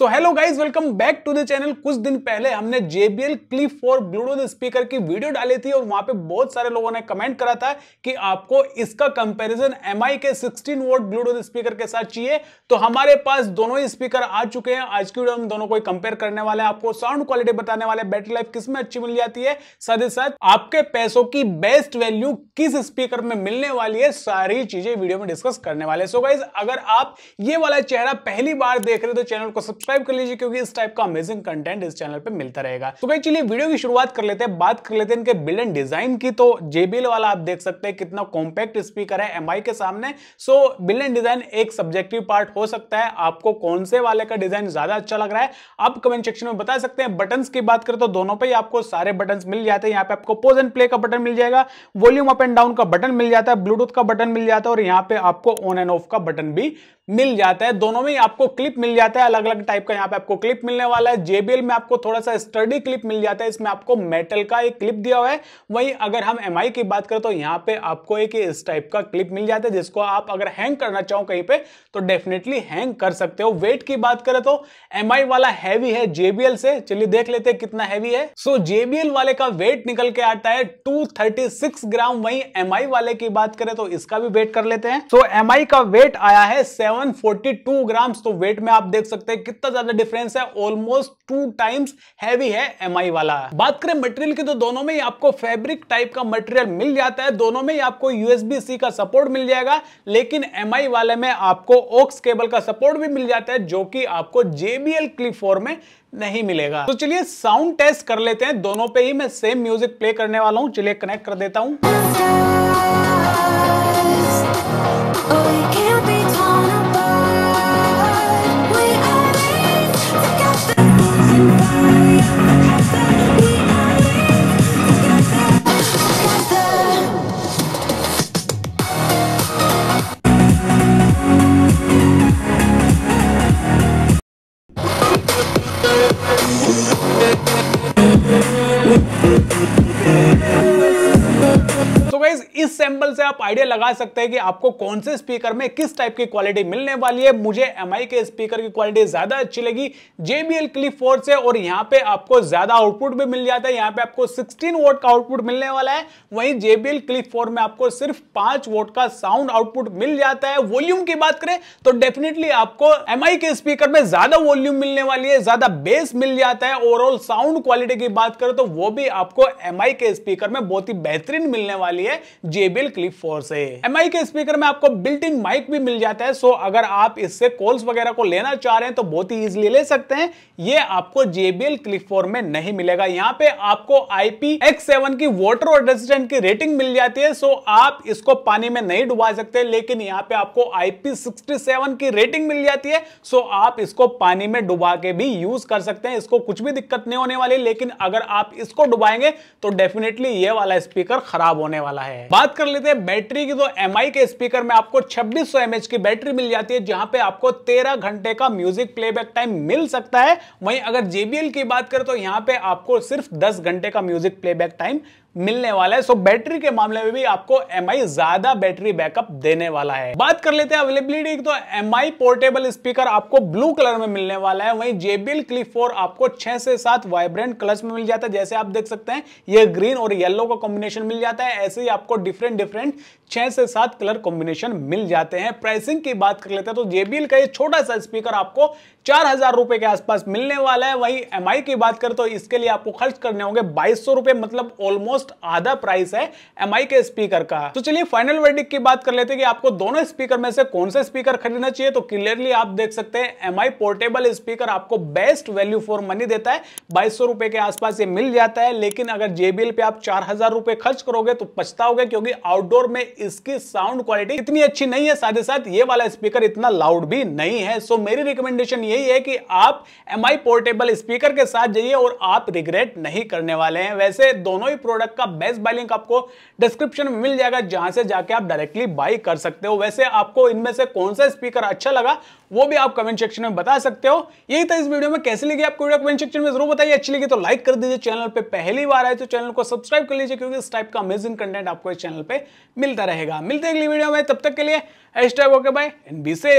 so hello guys welcome back to the channel कुछ दिन पहले हमने JBL Clip 4 ब्लूटूथ स्पीकर की वीडियो डाली थी और वहां पे बहुत सारे लोगों ने कमेंट करा था कि आपको इसका कंपैरिजन MI के 16 वोट ब्लूटूथ स्पीकर के साथ चाहिए तो हमारे पास दोनों ही स्पीकर आ चुके हैं आज की वीडियो हम दोनों को कंपेयर करने वाले हैं आपको साउंड क्वालिटी बताने वाले बैटरी लाइफ किस में अच्छी मिल जाती है साथ ही साथ आपके पैसों की बेस्ट वैल्यू किस स्पीकर में मिलने वाली है सारी चीजें वीडियो में डिस्कस करने वाले सो so गाइज अगर आप ये वाला चेहरा पहली बार देख रहे हो तो चैनल को सब्सक्राइब सब्सक्राइब कर लीजिए क्योंकि इस टाइप का अमेजिंग कंटेंट इस चैनल पर मिलता रहेगा तो भाई चलिए वीडियो की शुरुआत कर लेते हैं बात कर लेते हैं इनके बिल्ड एंड डिजाइन की तो जेबीएल वाला आप देख सकते हैं कितना कॉम्पैक्ट स्पीकर है एम के सामने सो बिल्ड एंड डिजाइन एक सब्जेक्टिव पार्ट हो सकता है आपको कौन से वाले का डिजाइन ज्यादा अच्छा लग रहा है आप कमेंट सेक्शन में बता सकते हैं बटन की बात करें तो दोनों पे आपको सारे बटन मिल जाते हैं यहाँ पे आपको पोज एंड प्ले का बटन मिल जाएगा वॉल्यूम अप एंड डाउन का बटन मिल जाता है ब्लूटूथ का बटन मिल जाता है और यहाँ पे आपको ऑन एंड ऑफ का बटन भी मिल जाता है दोनों में आपको क्लिप मिल जाता है अलग अलग टाइप टाइप का यहाँ पे आपको क्लिप मिलने वाला है जेबीएल में आपको थोड़ा सा स्टडी क्लिप मिल जाता है इसमें आपको मेटल का एक क्लिप दिया हुआ है वहीं अगर हम एम की बात करें तो यहाँ पे आपको एक इस टाइप का क्लिप मिल जाता है जिसको आप अगर हैंग करना चाहो कहीं पे तो डेफिनेटली हैंग कर सकते हो वेट की बात करें तो एम वाला हैवी है जेबीएल से चलिए देख लेते हैं कितना हैवी है सो जेबीएल वाले का वेट निकल के आता है टू ग्राम वही एम वाले की बात करें तो इसका भी वेट कर लेते हैं सो so, एम का वेट आया है सेवन ग्राम तो वेट में आप देख सकते हैं कितना ज्यादा डिफरेंस है ऑलमोस्ट टू टाइम्स हैवी है एम वाला बात करें मटेरियल की तो दोनों में ही आपको फैब्रिक टाइप का मटेरियल मिल जाता है दोनों में ही आपको यूएसबी सी का सपोर्ट मिल जाएगा लेकिन एम वाले में आपको ऑक्स केबल का सपोर्ट भी मिल जाता है जो कि आपको जेबीएल क्लिप फोर में नहीं मिलेगा तो चलिए साउंड टेस्ट कर लेते हैं दोनों पे ही मैं सेम म्यूजिक प्ले करने वाला हूं चलिए कनेक्ट कर देता हूं oh, सैंपल से आप आइडिया लगा सकते हैं कि आपको कौन से स्पीकर में किस टाइप की क्वालिटी मिलने वाली है मुझे एम के स्पीकर की क्वालिटी ज्यादा अच्छी लगी जेबीएल क्लिप फोर से और यहाँ पे आपको ज्यादा आउटपुट भी मिल जाता है यहाँ पे आपको सिक्सटीन वोट का आउटपुट मिलने वाला है वहीं जेबीएल क्लिप फोर में आपको सिर्फ पांच वोट का साउंड आउटपुट मिल जाता है वॉल्यूम की बात करें तो डेफिनेटली आपको एम के स्पीकर में ज्यादा वॉल्यूम मिलने वाली है ज्यादा बेस मिल जाता है ओवरऑल साउंड क्वालिटी की बात करें तो वो भी आपको एम के स्पीकर में बहुत ही बेहतरीन मिलने वाली है जेबीएल एनेबल क्लिप फोर से एम के स्पीकर में आपको बिल्ट इन माइक भी मिल जाता है सो अगर आप इससे कॉल्स वगैरह को लेना चाह रहे हैं तो बहुत ही इजिली ले सकते हैं ये आपको जेबीएल क्लिप फोर में नहीं मिलेगा यहाँ पे आपको आईपी की वाटर रेजिस्टेंट की रेटिंग मिल जाती है सो आप इसको पानी में नहीं डुबा सकते लेकिन यहाँ पे आपको आईपी की रेटिंग मिल जाती है सो आप इसको पानी में डुबा के भी यूज कर सकते हैं इसको कुछ भी दिक्कत नहीं होने वाली लेकिन अगर आप इसको डुबाएंगे तो डेफिनेटली ये वाला स्पीकर खराब होने वाला है बात कर लेते हैं बैटरी की तो एम के स्पीकर में आपको 2600 mAh की बैटरी मिल जाती है जहां पे आपको 13 घंटे का म्यूजिक प्लेबैक टाइम मिल सकता है वहीं अगर JBL की बात करें तो यहां पे आपको सिर्फ 10 घंटे का म्यूजिक प्लेबैक टाइम मिलने वाला है सो बैटरी के मामले में भी आपको एम ज्यादा बैटरी बैकअप देने वाला है बात कर लेते हैं अवेलेबिलिटी तो एम पोर्टेबल स्पीकर आपको ब्लू कलर में मिलने वाला है वहीं जेबीएल क्लिप फोर आपको छह से सात वाइब्रेंट कलर्स में मिल जाता है जैसे आप देख सकते हैं ये ग्रीन और येलो का कॉम्बिनेशन मिल जाता है ऐसे ही आपको डिफरेंट डिफरेंट छह से सात कलर कॉम्बिनेशन मिल जाते हैं प्राइसिंग की बात कर लेते हैं तो जेबीएल का ये छोटा सा स्पीकर आपको चार हजार रुपए के आसपास मिलने वाला है वहीं एम की बात करें तो इसके लिए आपको खर्च करने होंगे बाईस रुपए मतलब ऑलमोस्ट ऑलमोस्ट आधा प्राइस है एम के स्पीकर का तो चलिए फाइनल वर्डिक की बात कर लेते हैं कि आपको दोनों स्पीकर में से कौन सा स्पीकर खरीदना चाहिए तो क्लियरली आप देख सकते हैं एम पोर्टेबल स्पीकर आपको बेस्ट वैल्यू फॉर मनी देता है बाईस के आसपास ये मिल जाता है लेकिन अगर जेबीएल पे आप चार हजार रुपए खर्च करोगे तो पछताओगे क्योंकि आउटडोर में इसकी साउंड क्वालिटी इतनी अच्छी नहीं है साथ ही साथ ये वाला स्पीकर इतना लाउड भी नहीं है सो मेरी रिकमेंडेशन यही है कि आप एम पोर्टेबल स्पीकर के साथ जाइए और आप रिग्रेट नहीं करने वाले हैं वैसे दोनों ही प्रोडक्ट प्रोडक्ट का बेस्ट बाय लिंक आपको डिस्क्रिप्शन में मिल जाएगा जहां से जाके आप डायरेक्टली बाई कर सकते हो वैसे आपको इनमें से कौन सा स्पीकर अच्छा लगा वो भी आप कमेंट सेक्शन में बता सकते हो यही था इस वीडियो में कैसे लगी आपको कमेंट सेक्शन में जरूर बताइए अच्छी लगी तो लाइक कर दीजिए चैनल पर पहली बार आए तो चैनल को सब्सक्राइब कर लीजिए क्योंकि इस टाइप का अमेजिंग कंटेंट आपको इस चैनल पर मिलता रहेगा मिलते अगली वीडियो में तब तक के लिए hashtag okay bye and be safe